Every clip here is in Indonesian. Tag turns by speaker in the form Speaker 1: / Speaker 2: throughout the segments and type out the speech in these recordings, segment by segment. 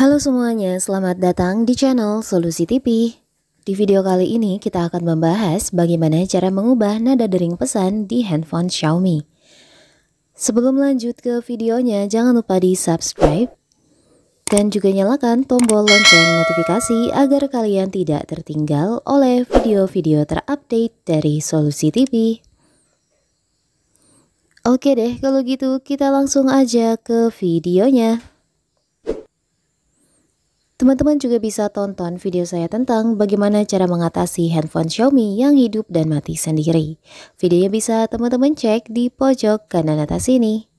Speaker 1: Halo semuanya, selamat datang di channel Solusi TV. Di video kali ini kita akan membahas bagaimana cara mengubah nada dering pesan di handphone Xiaomi. Sebelum lanjut ke videonya, jangan lupa di subscribe dan juga nyalakan tombol lonceng notifikasi agar kalian tidak tertinggal oleh video-video terupdate dari Solusi TV. Oke deh, kalau gitu kita langsung aja ke videonya. Teman-teman juga bisa tonton video saya tentang bagaimana cara mengatasi handphone Xiaomi yang hidup dan mati sendiri. Videonya bisa teman-teman cek di pojok kanan atas ini.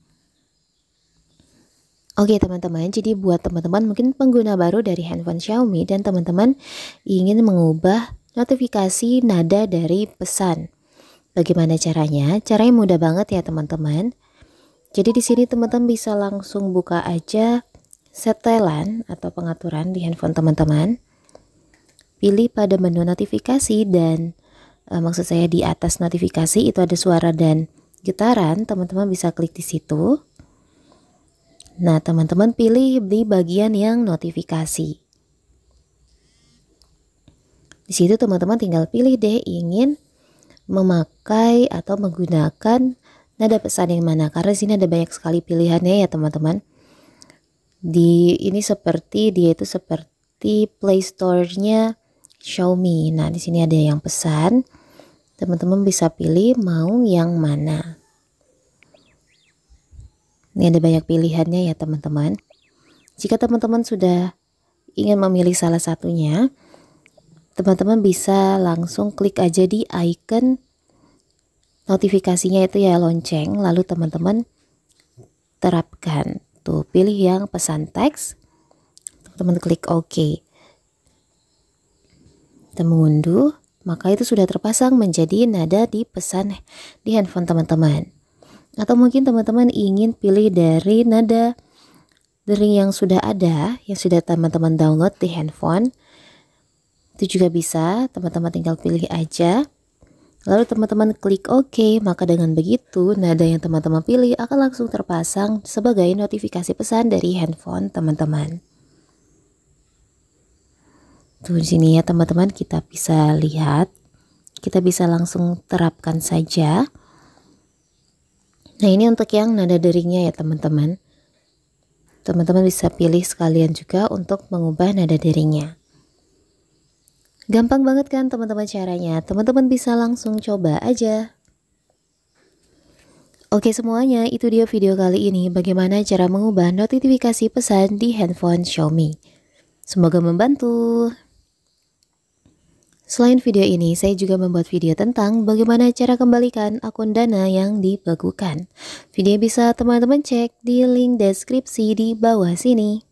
Speaker 1: Oke teman-teman, jadi buat teman-teman mungkin pengguna baru dari handphone Xiaomi dan teman-teman ingin mengubah notifikasi nada dari pesan. Bagaimana caranya? Caranya mudah banget ya teman-teman. Jadi di sini teman-teman bisa langsung buka aja setelan atau pengaturan di handphone teman-teman. Pilih pada menu notifikasi dan e, maksud saya di atas notifikasi itu ada suara dan getaran, teman-teman bisa klik di situ. Nah, teman-teman pilih di bagian yang notifikasi. Di situ teman-teman tinggal pilih deh ingin memakai atau menggunakan nada pesan yang mana karena di sini ada banyak sekali pilihannya ya teman-teman di ini seperti dia itu seperti Play Store-nya Xiaomi. Nah, di sini ada yang pesan. Teman-teman bisa pilih mau yang mana. Ini ada banyak pilihannya ya, teman-teman. Jika teman-teman sudah ingin memilih salah satunya, teman-teman bisa langsung klik aja di icon notifikasinya itu ya lonceng, lalu teman-teman terapkan. Tuh, pilih yang pesan teks. Teman-teman klik OK. Kita mengunduh, maka itu sudah terpasang menjadi nada di pesan di handphone teman-teman. Atau mungkin teman-teman ingin pilih dari nada d-ring yang sudah ada, yang sudah teman-teman download di handphone. Itu juga bisa, teman-teman tinggal pilih aja. Lalu teman-teman klik OK, maka dengan begitu nada yang teman-teman pilih akan langsung terpasang sebagai notifikasi pesan dari handphone teman-teman. Tuh sini ya teman-teman kita bisa lihat, kita bisa langsung terapkan saja. Nah ini untuk yang nada deringnya ya teman-teman. Teman-teman bisa pilih sekalian juga untuk mengubah nada deringnya. Gampang banget kan teman-teman caranya, teman-teman bisa langsung coba aja. Oke semuanya, itu dia video kali ini bagaimana cara mengubah notifikasi pesan di handphone Xiaomi. Semoga membantu. Selain video ini, saya juga membuat video tentang bagaimana cara kembalikan akun dana yang dibagukan. Video bisa teman-teman cek di link deskripsi di bawah sini.